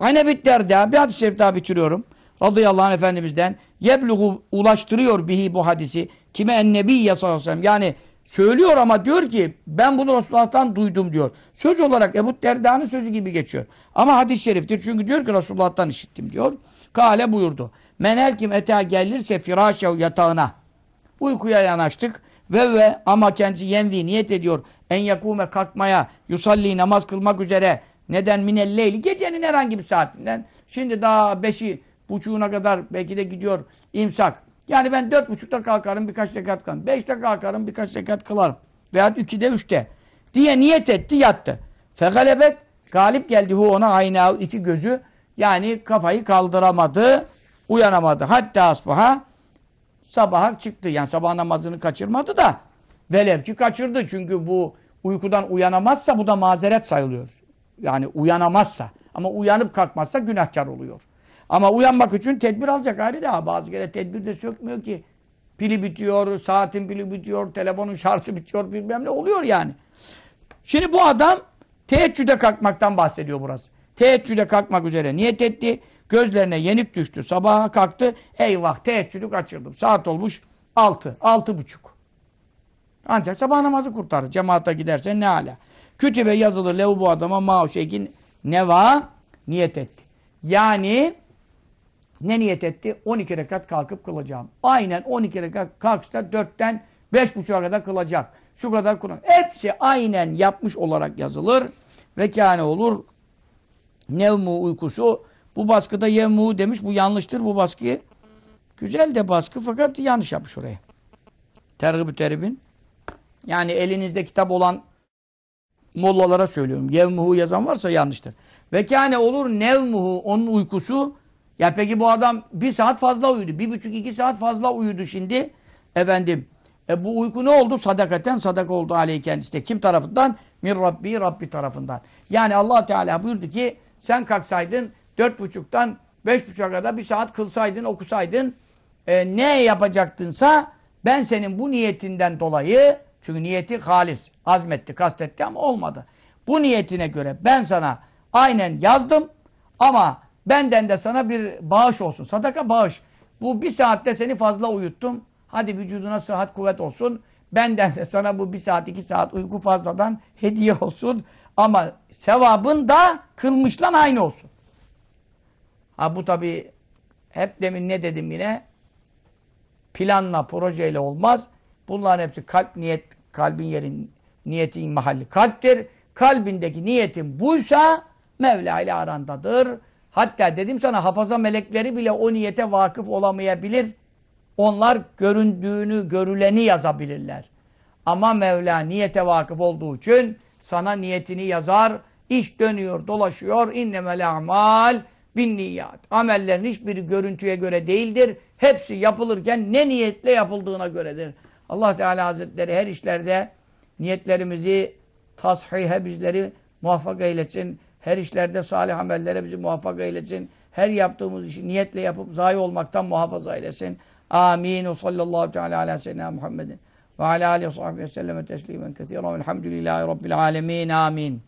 Aynı bitler de bir hadis şerif daha bitiriyorum. Radıyallahu anh Efendimiz'den yebluğu ulaştırıyor bihi bu hadisi. Kime ennebiyye sallallahu aleyhi Yani söylüyor ama diyor ki ben bunu Resulullah'tan duydum diyor. Söz olarak Ebu Derda'nın sözü gibi geçiyor. Ama hadis-i şeriftir. Çünkü diyor ki Resulullah'tan işittim diyor. Kale buyurdu. Men her kim ete gelirse firaşev yatağına. Uykuya yanaştık. Ve ve ama kendisi yenvi niyet ediyor. En yakume kalkmaya, yusalli namaz kılmak üzere neden minelleyli? Gecenin herhangi bir saatinden. Şimdi daha beşi buçuğuna kadar belki de gidiyor imsak. Yani ben dört buçukta kalkarım birkaç rekat kılarım. Beşte kalkarım birkaç rekat kılarım. Veya ikide üçte. Diye niyet etti yattı. Fegalebet galip geldi hu ona ayna iki gözü. Yani kafayı kaldıramadı. Uyanamadı. Hatta asbaha sabaha çıktı. Yani sabah namazını kaçırmadı da velev ki kaçırdı. Çünkü bu uykudan uyanamazsa bu da mazeret sayılıyor. Yani uyanamazsa. Ama uyanıp kalkmazsa günahkar oluyor. Ama uyanmak için tedbir alacak ayrı da. Bazı kere tedbir de sökmüyor ki. Pili bitiyor, saatin pili bitiyor, telefonun şarjı bitiyor bilmem ne oluyor yani. Şimdi bu adam teheccüde kalkmaktan bahsediyor burası. Teheccüde kalkmak üzere niyet etti. Gözlerine yenik düştü. Sabaha kalktı. Eyvah teheccüdü kaçırdım. Saat olmuş altı, altı buçuk. Ancak sabah namazı kurtarır. Cemaata gidersen ne ala. Kütübe yazılır. lev bu adama ma'u şeykin neva niyet etti. Yani ne niyet etti? 12 rekat kalkıp kılacağım. Aynen 12 rekat kalkışta 4'ten 5.30'a kadar kılacak. Şu kadar kılacak. Hepsi aynen yapmış olarak yazılır. Rekâne olur. Nevmu uykusu. Bu baskıda yevmu demiş. Bu yanlıştır bu baskı. Güzel de baskı fakat yanlış yapmış oraya. Tergib-i teribin. Yani elinizde kitap olan mollalara söylüyorum. Yevmuhu yazan varsa yanlıştır. Ve yani olur nevmuhu onun uykusu. Ya peki bu adam bir saat fazla uyudu. Bir buçuk iki saat fazla uyudu şimdi. Efendim e bu uyku ne oldu? Sadakaten sadaka oldu aleyh kendisine. Kim tarafından? Min Rabbi, Rabbi tarafından. Yani allah Teala buyurdu ki sen kalksaydın dört buçuktan beş buçuğa kadar bir saat kılsaydın, okusaydın e, ne yapacaktınsa ben senin bu niyetinden dolayı çünkü niyeti halis. Azmetti, kastetti ama olmadı. Bu niyetine göre ben sana aynen yazdım ama benden de sana bir bağış olsun. Sadaka bağış. Bu bir saatte seni fazla uyuttum. Hadi vücuduna sıhhat kuvvet olsun. Benden de sana bu bir saat iki saat uyku fazladan hediye olsun. Ama sevabın da kılmışlan aynı olsun. Ha bu tabi hep demin ne dedim yine? Planla, projeyle olmaz. Bunların hepsi kalp niyet, kalbin yerin niyetin mahalli kalptir. Kalbindeki niyetin buysa Mevla ile arandadır. Hatta dedim sana hafaza melekleri bile o niyete vakıf olamayabilir. Onlar göründüğünü, görüleni yazabilirler. Ama Mevla niyete vakıf olduğu için sana niyetini yazar. İş dönüyor, dolaşıyor. İnnemel amal bin niyat. Amellerin hiçbiri görüntüye göre değildir. Hepsi yapılırken ne niyetle yapıldığına göredir. Allah Teala Hazretleri her işlerde niyetlerimizi tashihe bizleri muvaffak eylesin. Her işlerde salih amellere bizi muvaffak eylesin. Her yaptığımız işi niyetle yapıp zayi olmaktan muhafaza eylesin. Amin. O sallallahu teala ala seyyidina Muhammedin ve ala alihi ve sahbihi sellem teslimen kesiren. Elhamdülillahi rabbil alemin. Amin.